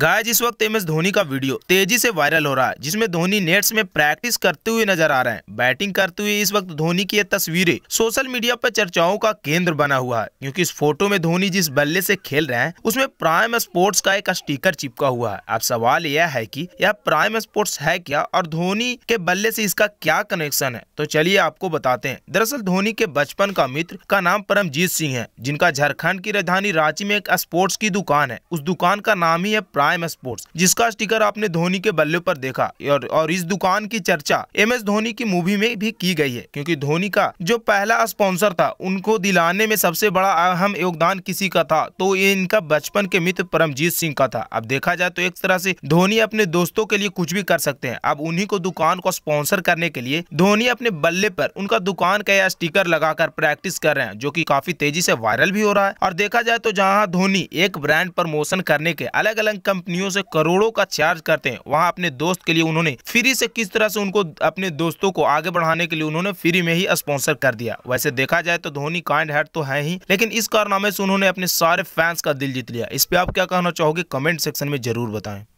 गाय जिस वक्त M S Dhoni का वीडियो तेजी से वायरल हो रहा है जिसमें धोनी नेट्स में प्रैक्टिस करते हुए नजर आ रहे हैं बैटिंग करते हुए इस वक्त धोनी की ये तस्वीरें सोशल मीडिया पर चर्चाओं का केंद्र बना हुआ है क्योंकि इस फोटो में धोनी जिस बल्ले से खेल रहे हैं उसमें प्राइम स्पोर्ट्स का एक स्टीकर चिपका हुआ है अब सवाल यह है की यह प्राइम स्पोर्ट्स है क्या और धोनी के बल्ले से इसका क्या कनेक्शन है तो चलिए आपको बताते हैं दरअसल धोनी के बचपन का मित्र का नाम परमजीत सिंह है जिनका झारखण्ड की राजधानी रांची में एक स्पोर्ट्स की दुकान है उस दुकान का नाम ही है प्राइम स्पोर्ट्स जिसका स्टिकर आपने धोनी के बल्ले पर देखा और, और इस दुकान की चर्चा एम एस धोनी की मूवी में भी की गई है क्योंकि धोनी का जो पहला स्पॉन्सर था उनको दिलाने में सबसे बड़ा अहम योगदान किसी का था तो ये इनका बचपन के मित्र परमजीत सिंह का था अब देखा जाए तो एक तरह से धोनी अपने दोस्तों के लिए कुछ भी कर सकते हैं अब उन्हीं को दुकान को स्पॉन्सर करने के लिए धोनी अपने बल्ले पर उनका दुकान का या स्टिकर लगाकर प्रैक्टिस कर रहे हैं जो की काफी तेजी से वायरल भी हो रहा है और देखा जाए तो जहाँ धोनी एक ब्रांड प्रमोशन करने के अलग अलग कंपनियों से करोड़ों का चार्ज करते हैं वहाँ अपने दोस्त के लिए उन्होंने फ्री से किस तरह से उनको अपने दोस्तों को आगे बढ़ाने के लिए उन्होंने फ्री में ही स्पॉन्सर कर दिया वैसे देखा जाए तो धोनी काइंड हेड तो है ही लेकिन इस कारनामे से उन्होंने अपने सारे फैंस का दिल जीत लिया इस पे आप क्या कहना चाहोगे कमेंट सेक्शन में जरूर बताएं